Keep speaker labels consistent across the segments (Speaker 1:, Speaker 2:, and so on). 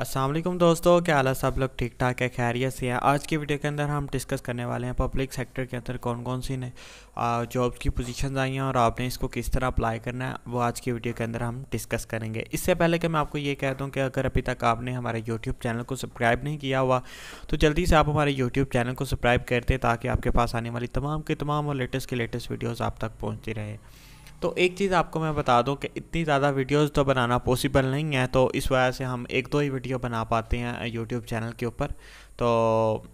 Speaker 1: असलम दोस्तों क्या हाल है सब लोग ठीक ठाक है खैरियत से है आज की वीडियो के अंदर हम डिस्कस करने वाले हैं पब्लिक सेक्टर के अंदर कौन कौन सी ने जॉब्स की पोजीशंस आई हैं और आपने इसको किस तरह अप्लाई करना है वो आज की वीडियो के अंदर हम डिस्कस करेंगे इससे पहले कि मैं आपको ये कह दूँ कि अगर अभी तक आपने हमारे यूट्यूब चैनल को सब्सक्राइब नहीं किया हुआ तो जल्दी से आप हमारे यूट्यूब चैनल को सब्सक्राइब करते ताकि आपके पास आने वाली तमाम के तमाम और लेटेस्ट के लेटेस्ट वीडियोज़ आप तक पहुँचती रहे तो एक चीज़ आपको मैं बता दूं कि इतनी ज़्यादा वीडियोस तो बनाना पॉसिबल नहीं है तो इस वजह से हम एक दो ही वीडियो बना पाते हैं यूट्यूब चैनल के ऊपर तो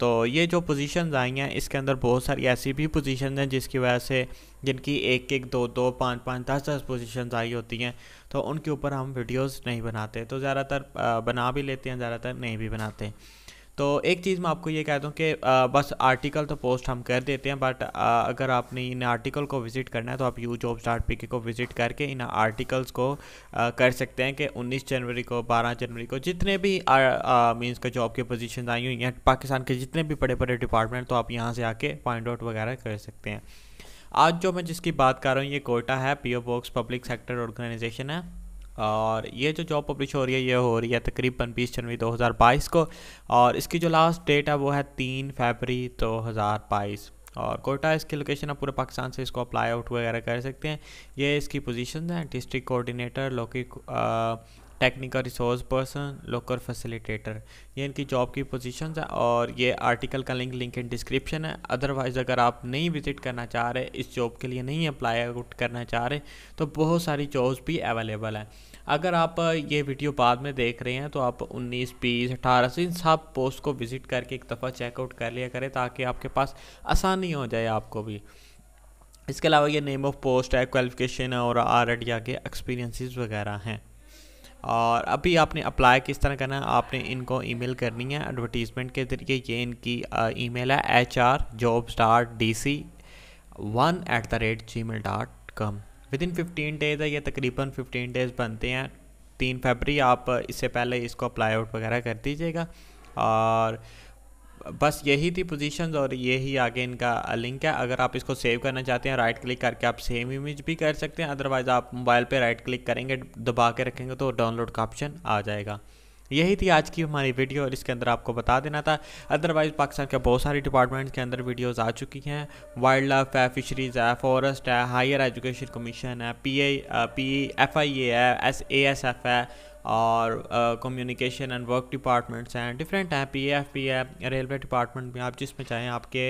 Speaker 1: तो ये जो पोजीशंस आई हैं इसके अंदर बहुत सारी ऐसी भी पोजीशंस हैं जिसकी वजह से जिनकी एक एक दो दो पाँच पाँच दस दस पोजीशंस आई होती हैं तो उनके ऊपर हम वीडियोस नहीं बनाते तो ज़्यादातर बना भी लेते हैं ज़्यादातर नहीं भी बनाते तो एक चीज़ मैं आपको ये कह दूँ कि बस आर्टिकल तो पोस्ट हम कर देते हैं बट अगर आपने इन आर्टिकल को विज़िट करना है तो आप यू जॉब स्टार्ट पिके को विज़िट करके इन आर्टिकल्स को आ, कर सकते हैं कि 19 जनवरी को 12 जनवरी को जितने भी मीन्स का जॉब की पोजीशन आई हुई हैं पाकिस्तान के जितने भी बड़े बड़े डिपार्टमेंट तो आप यहाँ से आके पॉइंट आउट वगैरह कर सकते हैं आज जो मैं जिसकी बात कर रहा हूँ ये कोटा है PO box public sector organization है और ये जो जॉब पब्लिश हो रही है ये हो रही है तकरीबन बीस जनवरी 2022 को और इसकी जो लास्ट डेट है वो है तीन फरवरी 2022 और कोटा इसकी लोकेशन आप पूरे पाकिस्तान से इसको अप्लाई आउट वगैरह कर सकते हैं ये इसकी पोजीशन है डिस्ट्रिक्ट कोऑर्डिनेटर लोकी technical resource person local facilitator ये इनकी जॉब की पोजिशन है और ये आर्टिकल का लिंक लिंक इन डिस्क्रिप्शन है अदरवाइज़ अगर आप नहीं विज़िट करना चाह रहे इस जॉब के लिए नहीं अप्लाई आउट करना चाह रहे तो बहुत सारी जॉब्स भी अवेलेबल हैं अगर आप ये वीडियो बाद में देख रहे हैं तो आप 19, 20, 18 से इन सब पोस्ट को विज़िट करके एक दफ़ा चेकआउट कर लिया करें ताकि आपके पास आसानी हो जाए आपको भी इसके अलावा ये नेम ऑफ पोस्ट है क्वालिफिकेशन और आर के एक्सपीरियंसिस वगैरह हैं और अभी आपने अप्लाई किस तरह करना है आपने इनको ईमेल करनी है एडवर्टीज़मेंट के ज़रिए ये इनकी ईमेल है H R job star D C one at the rate Gmail dot com within fifteen days है ये तकरीबन फिफ्टीन डेज़ बनते हैं तीन फरवरी आप इससे पहले इसको अप्लाई आउट वगैरह कर दीजिएगा और बस यही थी पोजीशंस और यही आगे इनका लिंक है अगर आप इसको सेव करना चाहते हैं राइट क्लिक करके आप सेम इमेज भी कर सकते हैं अदरवाइज़ आप मोबाइल पे राइट क्लिक करेंगे दबा के रखेंगे तो डाउनलोड का ऑप्शन आ जाएगा यही थी आज की हमारी वीडियो और इसके अंदर आपको बता देना था अदरवाइज़ पाकिस्तान के बहुत सारे डिपार्टमेंट्स के अंदर वीडियोस आ चुकी हैं वाइल्ड लाइफ है फिशरीज़ है फॉरेस्ट है हायर एजुकेशन कमीशन है P I P F I A है एस ए एस एफ है और कम्युनिकेशन एंड वर्क डिपार्टमेंट्स हैं डिफरेंट हैं पी एफ पी है रेलवे डिपार्टमेंट भी आप जिसमें चाहें आपके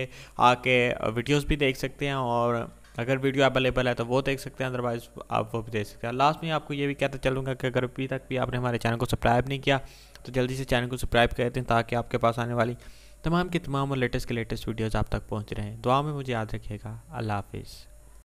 Speaker 1: आके वीडियोज़ भी देख सकते हैं और अगर वीडियो अवेलेबल है तो वो देख सकते हैं अदरवाइज आप वो भी देख सकते हैं लास्ट में आपको ये भी कहता चलूँगा कि अगर अभी तक भी आपने हमारे चैनल को सब्सक्राइब नहीं किया तो जल्दी से चैनल को सब्सक्राइब कर दें ताकि आपके पास आने वाली तमाम की तमाम और लेटेस्ट के लेटेस्ट वीडियोज़ आप तक पहुँच रहे हैं दुआ में मुझे याद रखिएगा अल्लाह हाफिज़